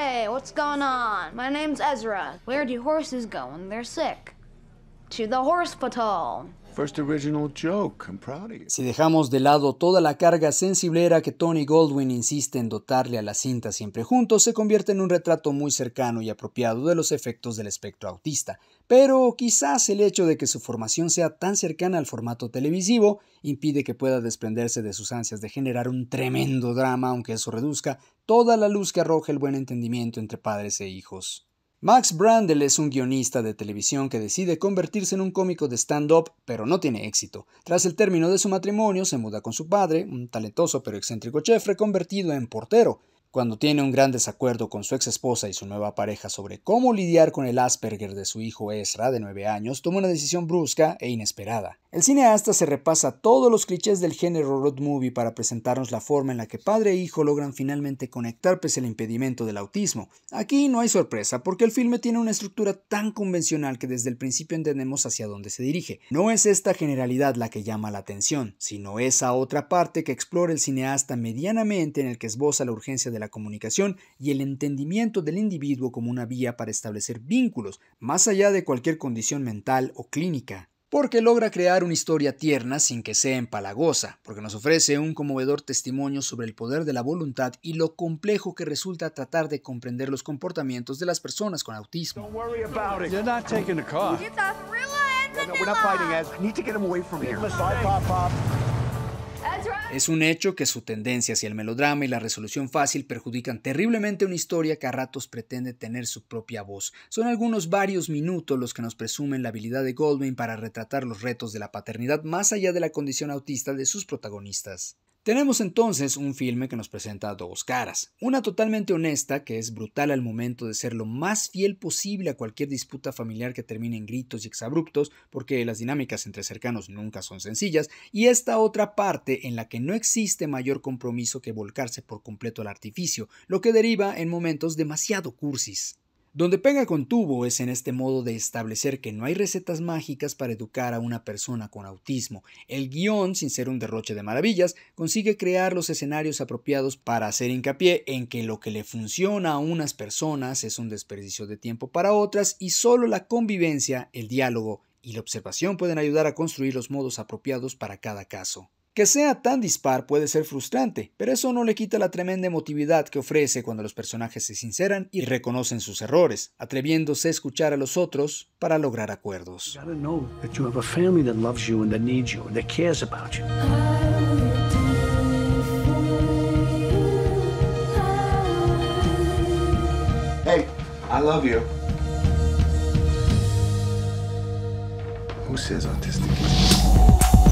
Hey, what's going on? My name's Ezra. Where do horses go when they're sick? To the hospital. Si dejamos de lado toda la carga sensiblera que Tony Goldwyn insiste en dotarle a la cinta siempre juntos, se convierte en un retrato muy cercano y apropiado de los efectos del espectro autista. Pero quizás el hecho de que su formación sea tan cercana al formato televisivo impide que pueda desprenderse de sus ansias de generar un tremendo drama, aunque eso reduzca toda la luz que arroja el buen entendimiento entre padres e hijos. Max Brandel es un guionista de televisión que decide convertirse en un cómico de stand-up, pero no tiene éxito. Tras el término de su matrimonio, se muda con su padre, un talentoso pero excéntrico chef convertido en portero. Cuando tiene un gran desacuerdo con su ex esposa y su nueva pareja sobre cómo lidiar con el Asperger de su hijo Ezra, de 9 años, toma una decisión brusca e inesperada. El cineasta se repasa todos los clichés del género road movie para presentarnos la forma en la que padre e hijo logran finalmente conectar pese al impedimento del autismo. Aquí no hay sorpresa porque el filme tiene una estructura tan convencional que desde el principio entendemos hacia dónde se dirige. No es esta generalidad la que llama la atención, sino esa otra parte que explora el cineasta medianamente en el que esboza la urgencia de la comunicación y el entendimiento del individuo como una vía para establecer vínculos, más allá de cualquier condición mental o clínica porque logra crear una historia tierna sin que sea empalagosa, porque nos ofrece un conmovedor testimonio sobre el poder de la voluntad y lo complejo que resulta tratar de comprender los comportamientos de las personas con autismo. Es un hecho que su tendencia hacia el melodrama y la resolución fácil perjudican terriblemente una historia que a ratos pretende tener su propia voz. Son algunos varios minutos los que nos presumen la habilidad de Goldwyn para retratar los retos de la paternidad más allá de la condición autista de sus protagonistas. Tenemos entonces un filme que nos presenta dos caras, una totalmente honesta, que es brutal al momento de ser lo más fiel posible a cualquier disputa familiar que termine en gritos y exabruptos, porque las dinámicas entre cercanos nunca son sencillas, y esta otra parte en la que no existe mayor compromiso que volcarse por completo al artificio, lo que deriva en momentos demasiado cursis. Donde pega con tubo es en este modo de establecer que no hay recetas mágicas para educar a una persona con autismo. El guión, sin ser un derroche de maravillas, consigue crear los escenarios apropiados para hacer hincapié en que lo que le funciona a unas personas es un desperdicio de tiempo para otras y solo la convivencia, el diálogo y la observación pueden ayudar a construir los modos apropiados para cada caso. Que sea tan dispar puede ser frustrante, pero eso no le quita la tremenda emotividad que ofrece cuando los personajes se sinceran y reconocen sus errores, atreviéndose a escuchar a los otros para lograr acuerdos. Hey, I love you.